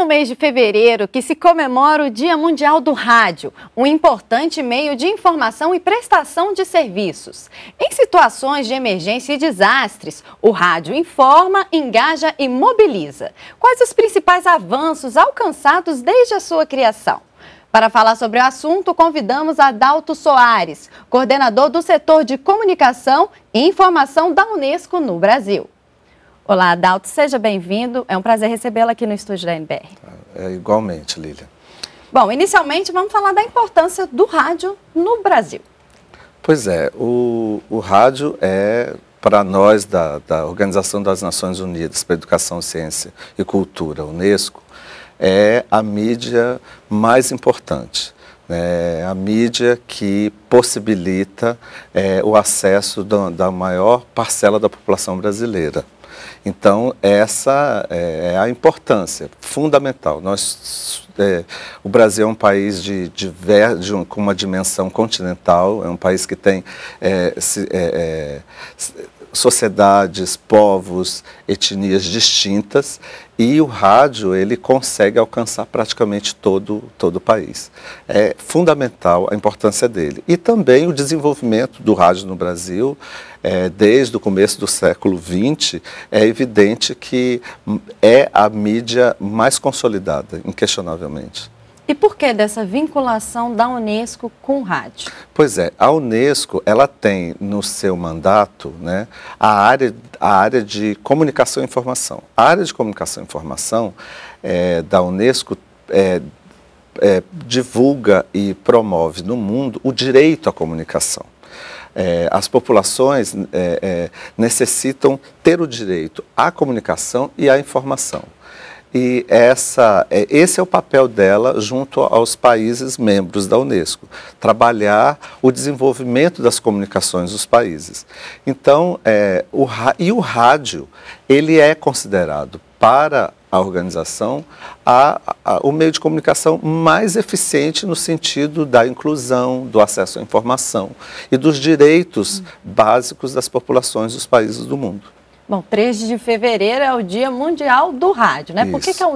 no mês de fevereiro que se comemora o Dia Mundial do Rádio, um importante meio de informação e prestação de serviços. Em situações de emergência e desastres, o rádio informa, engaja e mobiliza. Quais os principais avanços alcançados desde a sua criação? Para falar sobre o assunto, convidamos Adalto Soares, coordenador do setor de comunicação e informação da Unesco no Brasil. Olá, Adalto, seja bem-vindo. É um prazer recebê-la aqui no estúdio da NBR. É, é, igualmente, Lília. Bom, inicialmente vamos falar da importância do rádio no Brasil. Pois é, o, o rádio é, para nós da, da Organização das Nações Unidas para Educação, Ciência e Cultura, Unesco, é a mídia mais importante. Né? É a mídia que possibilita é, o acesso da maior parcela da população brasileira. Então, essa é, é a importância fundamental. Nós, é, o Brasil é um país de, de, de um, com uma dimensão continental, é um país que tem é, se, é, se, é, sociedades, povos, etnias distintas e o rádio ele consegue alcançar praticamente todo, todo o país. É fundamental a importância dele. E também o desenvolvimento do rádio no Brasil, é, desde o começo do século XX, é evidente que é a mídia mais consolidada, inquestionavelmente. E por que dessa vinculação da Unesco com o rádio? Pois é, a Unesco ela tem no seu mandato né, a, área, a área de comunicação e informação. A área de comunicação e informação é, da Unesco é, é, divulga e promove no mundo o direito à comunicação. É, as populações é, é, necessitam ter o direito à comunicação e à informação. E essa, é, esse é o papel dela junto aos países membros da Unesco, trabalhar o desenvolvimento das comunicações dos países. Então, é, o, e o rádio, ele é considerado para a organização a, a, o meio de comunicação mais eficiente no sentido da inclusão, do acesso à informação e dos direitos básicos das populações dos países do mundo. Bom, 3 de fevereiro é o Dia Mundial do Rádio, né? Isso. Por que, que a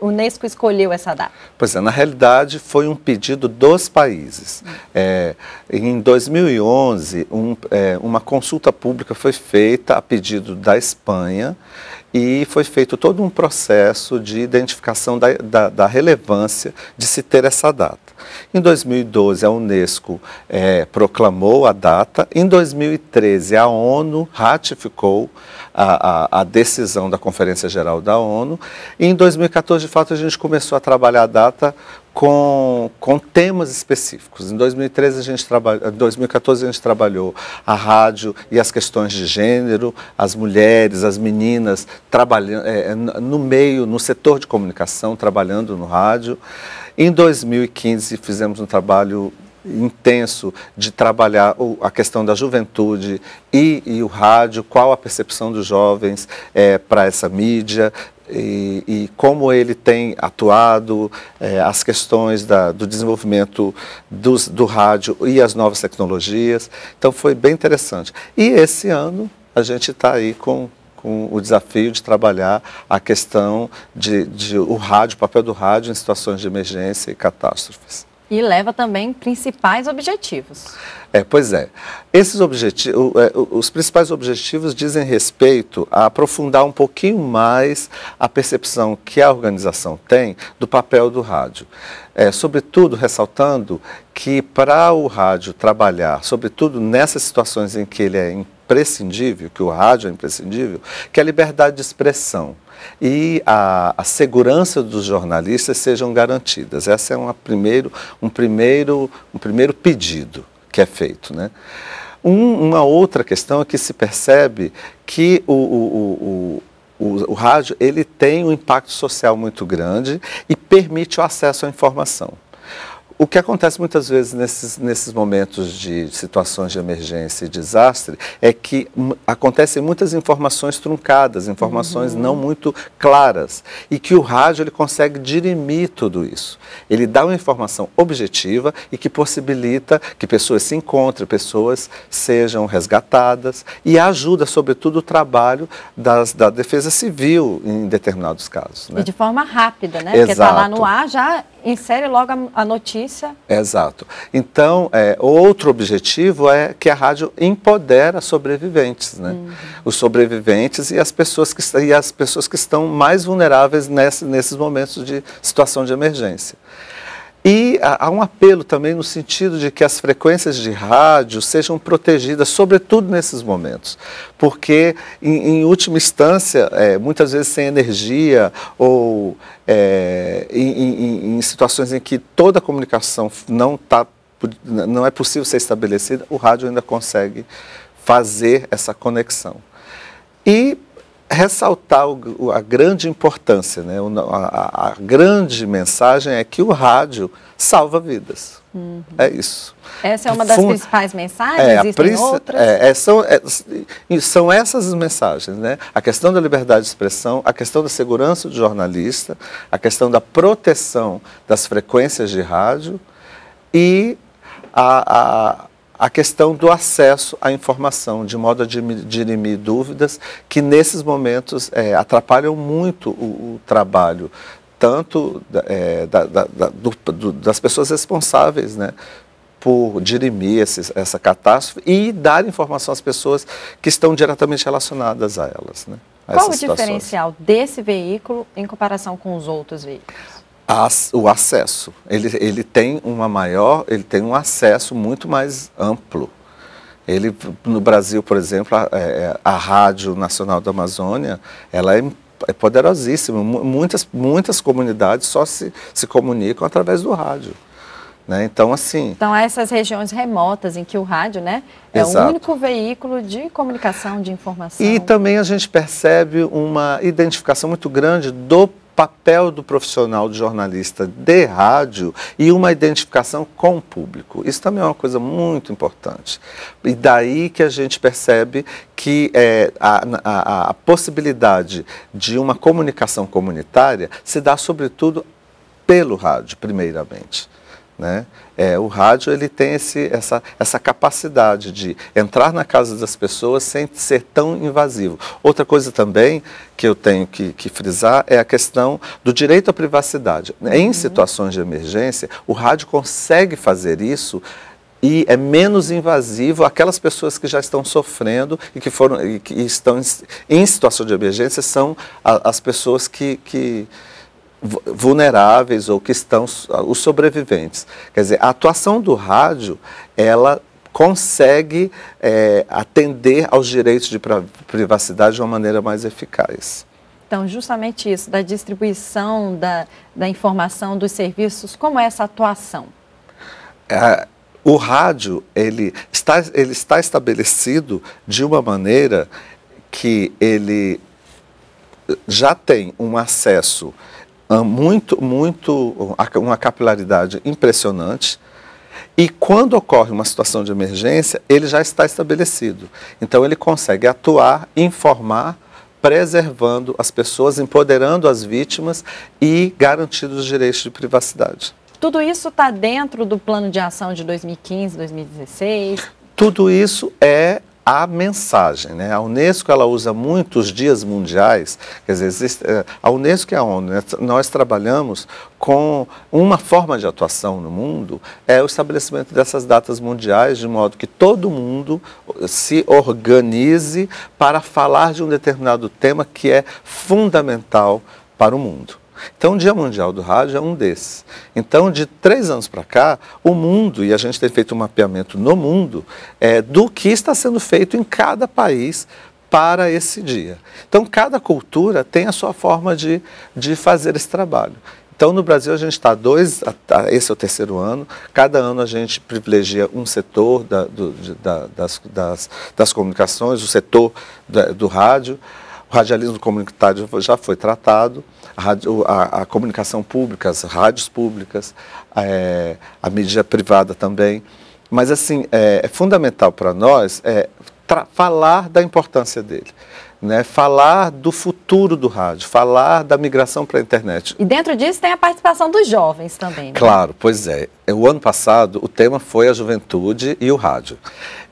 Unesco escolheu essa data? Pois é, na realidade foi um pedido dos países. É, em 2011, um, é, uma consulta pública foi feita a pedido da Espanha e foi feito todo um processo de identificação da, da, da relevância de se ter essa data. Em 2012, a Unesco é, proclamou a data. Em 2013, a ONU ratificou a, a, a decisão da Conferência Geral da ONU. E em 2014, de fato, a gente começou a trabalhar a data com, com temas específicos. Em 2013 a gente trabalha, 2014 a gente trabalhou a rádio e as questões de gênero, as mulheres, as meninas trabalhando eh, é, no meio, no setor de comunicação, trabalhando no rádio. Em 2015, fizemos um trabalho intenso de trabalhar a questão da juventude e, e o rádio, qual a percepção dos jovens é, para essa mídia, e, e, como ele tem atuado, é, as questões da, do desenvolvimento dos, do rádio e as novas tecnologias. Então foi bem interessante. E esse ano a gente está aí com com o desafio de trabalhar a questão de, de o rádio, o papel do rádio em situações de emergência e catástrofes e leva também principais objetivos. É, pois é. Esses objetivos, é, os principais objetivos dizem respeito a aprofundar um pouquinho mais a percepção que a organização tem do papel do rádio. É, sobretudo ressaltando que para o rádio trabalhar, sobretudo nessas situações em que ele é imprescindível, que o rádio é imprescindível, que é a liberdade de expressão e a, a segurança dos jornalistas sejam garantidas. Essa é uma primeiro, um, primeiro, um primeiro pedido que é feito. Né? Um, uma outra questão é que se percebe que o, o, o, o, o rádio ele tem um impacto social muito grande e permite o acesso à informação. O que acontece muitas vezes nesses, nesses momentos de situações de emergência e desastre é que acontecem muitas informações truncadas, informações uhum. não muito claras, e que o rádio ele consegue dirimir tudo isso. Ele dá uma informação objetiva e que possibilita que pessoas se encontrem, pessoas sejam resgatadas e ajuda, sobretudo, o trabalho das, da defesa civil em determinados casos. Né? E de forma rápida, né? Exato. Porque está lá no ar já insere logo a, notícia. Exato. Então, é, outro objetivo é que a rádio empodera sobreviventes, né? Uhum. Os sobreviventes e as pessoas que e as pessoas que estão mais vulneráveis nesse, nesses momentos de situação de emergência. E há um apelo também no sentido de que as frequências de rádio sejam protegidas, sobretudo nesses momentos, porque, em, em última instância, é, muitas vezes sem energia ou é, em, em, em situações em que toda a comunicação não, tá, não é possível ser estabelecida, o rádio ainda consegue fazer essa conexão. E ressaltar o, a grande importância, né? A, a, grande mensagem é que o rádio salva vidas. Uhum. É isso. Essa é uma das Fun... principais mensagens? É, Existem princ... outras? É, é, são, é, são essas mensagens, né? A questão da liberdade de expressão, a questão da segurança do jornalista, a questão da proteção das frequências de rádio e a, a a questão do acesso à informação, de modo a dirimir dúvidas que nesses momentos é, atrapalham muito o, o trabalho tanto é, da, da, da, do, do, das pessoas responsáveis, né, por dirimir essa catástrofe e dar informação às pessoas que estão diretamente relacionadas a elas, né. A Qual o situações. diferencial desse veículo em comparação com os outros veículos? o acesso. Ele, ele tem uma maior, ele tem um acesso muito mais amplo. Ele, no Brasil, por exemplo, a, é, é, a Rádio Nacional da Amazônia, ela é, é poderosíssima. Muitas, muitas comunidades só se, se comunicam através do rádio. Né? Então, assim. Então, essas regiões remotas em que o rádio né, é exato. o único veículo de comunicação, de informação. E também a gente percebe uma identificação muito grande do papel do profissional de jornalista de rádio e uma identificação com o público. Isso também é uma coisa muito importante. E daí que a gente percebe que é, a, a, a possibilidade de uma comunicação comunitária se dá, sobretudo, pelo rádio, primeiramente. Né? É, o rádio ele tem esse, essa, essa capacidade de entrar na casa das pessoas sem ser tão invasivo. Outra coisa também que eu tenho que, que frisar é a questão do direito à privacidade. Uhum. Em situações de emergência, o rádio consegue fazer isso e é menos invasivo aquelas pessoas que já estão sofrendo e que foram e que estão em, em situação de emergência são a, as pessoas que, que vulneráveis ou que estão ah, os sobreviventes. Quer dizer, a atuação do rádio, ela consegue é, atender aos direitos de privacidade de uma maneira mais eficaz. Então, justamente isso, da distribuição da, da informação, dos serviços, como é essa atuação? É, o rádio, ele está, ele está estabelecido de uma maneira que ele eh, já tem um acesso ah, muito, muito, uma capilaridade impressionante. E quando ocorre uma situação de emergência, ele já está estabelecido. Então ele consegue atuar, informar, preservando as pessoas, empoderando as vítimas e garantindo os direitos de privacidade. Tudo isso está dentro do plano de ação de 2015, 2016? Tudo isso é a mensagem. Né? A Unesco ela usa muitos dias mundiais, quer dizer, existe, é, a Unesco e a ONU, né? nós trabalhamos com uma forma de atuação no mundo, é o estabelecimento dessas datas mundiais, de modo que todo mundo se organize para falar de um determinado tema que é fundamental para o mundo. Então, o Dia Mundial do Rádio é um desses. Então, de três anos para cá, o mundo, e a gente tem feito um mapeamento no mundo, é, do que está sendo feito em cada país para esse dia. Então, cada cultura tem a sua forma de, de fazer esse trabalho. Então, no Brasil, a gente está dois, esse é o terceiro ano, cada ano a gente privilegia um setor da, do, da, das, das, das, comunicações, o setor da, do rádio. O radialismo comunitário já foi tratado, a, radio, a, a comunicação pública, as rádios públicas, é, a mídia privada também. Mas, assim, é, é fundamental para nós é, falar da importância dele. Né, falar do futuro do rádio, falar da migração para a internet. E dentro disso tem a participação dos jovens também. Né? Claro, pois é o ano passado, o tema foi a juventude e o rádio.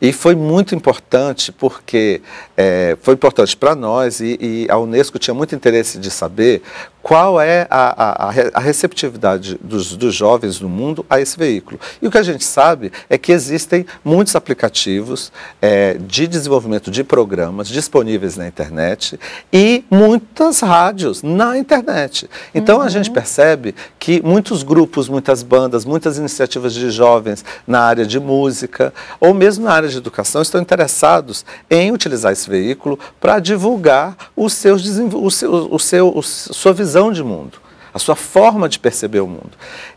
E foi muito importante porque é, foi importante para nós e, e, a Unesco tinha muito interesse de saber qual é a, a, a receptividade dos, dos, jovens no mundo a esse veículo. E o que a gente sabe é que existem muitos aplicativos é, de desenvolvimento de programas disponíveis na internet e muitas rádios na internet. Então uhum. a gente uhum. percebe que muitos grupos, muitas bandas, muitas iniciativas de jovens na área de música ou mesmo na área de educação estão interessados em utilizar esse veículo para divulgar os seus, o seu, o seu, o, sua visão de mundo a sua forma de perceber o mundo.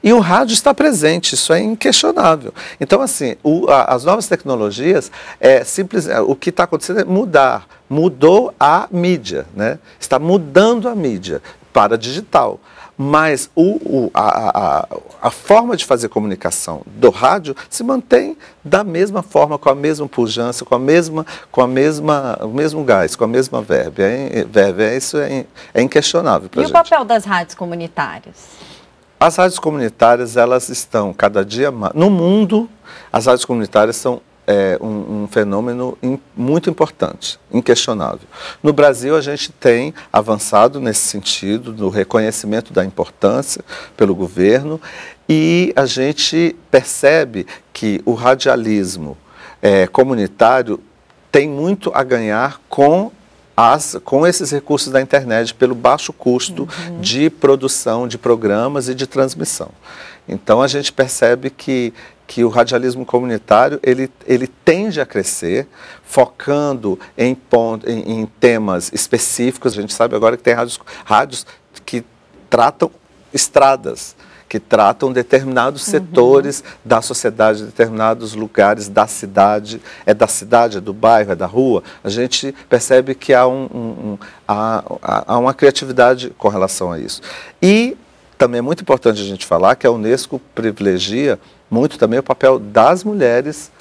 E o rádio está presente, isso é inquestionável. Então, assim, o, a, as novas tecnologias, é simples, é, o que está acontecendo é mudar. Mudou a mídia, né? está mudando a mídia para digital. Mas o, o, a, a, a, forma de fazer comunicação do rádio se mantém da mesma forma, com a mesma pujança, com a mesma, com a mesma, o mesmo gás, com a mesma verba. É, verba é, isso é, é inquestionável. E gente. o papel das rádios comunitárias? As rádios comunitárias, elas estão cada dia mais. No mundo, as rádios comunitárias são é, um, um, fenômeno in, muito importante, inquestionável. No Brasil, a gente tem avançado nesse sentido, no reconhecimento da importância pelo governo, e a gente percebe que o radialismo é, comunitário tem muito a ganhar com as, com esses recursos da internet, pelo baixo custo uhum. de produção de programas e de transmissão. Então a gente percebe que, que o radialismo comunitário ele, ele tende a crescer, focando em, ponto, em, em temas específicos. A gente sabe agora que tem rádios, rádios que tratam estradas que tratam determinados uhum. setores da sociedade, determinados lugares da cidade, é da cidade, é do bairro, é da rua, a gente percebe que há, um, um, um, há, há uma criatividade com relação a isso. E também é muito importante a gente falar que a Unesco privilegia muito também o papel das mulheres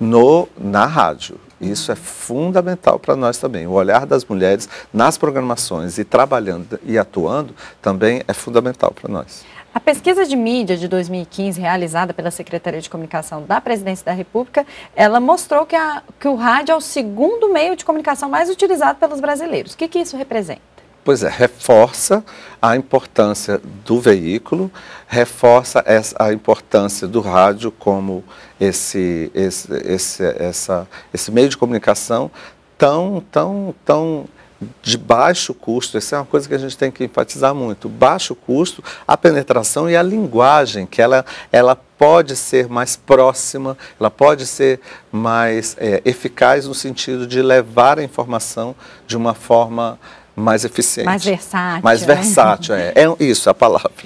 no, na rádio. Isso é fundamental para nós também. O olhar das mulheres nas programações e trabalhando e atuando também é fundamental para nós. A pesquisa de mídia de 2015, realizada pela Secretaria de Comunicação da Presidência da República, ela mostrou que, a, que o rádio é o segundo meio de comunicação mais utilizado pelos brasileiros. O que, que isso representa? Pois é, reforça a importância do veículo, reforça essa, a importância do rádio como esse, esse, esse, essa, esse meio de comunicação tão, tão, tão de baixo custo, essa é uma coisa que a gente tem que enfatizar muito, baixo custo, a penetração e a linguagem, que ela, ela pode ser mais próxima, ela pode ser mais é, eficaz no sentido de levar a informação de uma forma mais eficiente. Mais versátil. Mais né? versátil, é. É isso a palavra.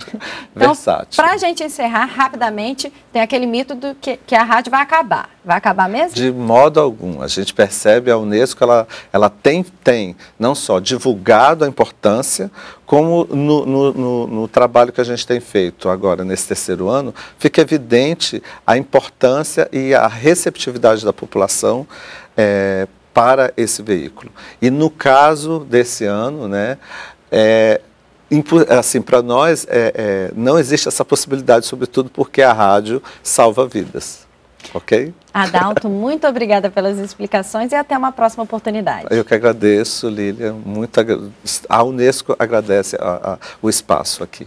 Então, versátil. Para a gente encerrar rapidamente, tem aquele mito do que, que a rádio vai acabar. Vai acabar mesmo? De modo algum. A gente percebe a Unesco, ela, ela tem, tem não só divulgado a importância, como no, no, no, no trabalho que a gente tem feito agora, nesse terceiro ano, fica evidente a importância e a receptividade da população é, para esse veículo. E no caso desse ano, né, é, assim, para nós é, é, não existe essa possibilidade, sobretudo porque a rádio salva vidas. Ok? Adalto, muito obrigada pelas explicações e até uma próxima oportunidade. Eu que agradeço, Lília. Muito A Unesco agradece a, a, o espaço aqui.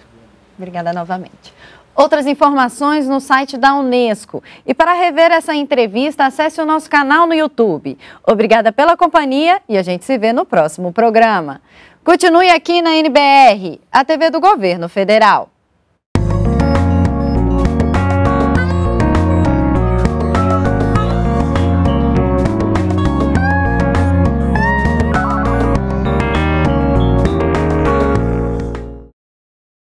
Obrigada novamente. Outras informações no site da Unesco. E para rever essa entrevista, acesse o nosso canal no YouTube. Obrigada pela companhia e a gente se vê no próximo programa. Continue aqui na NBR, a TV do Governo Federal.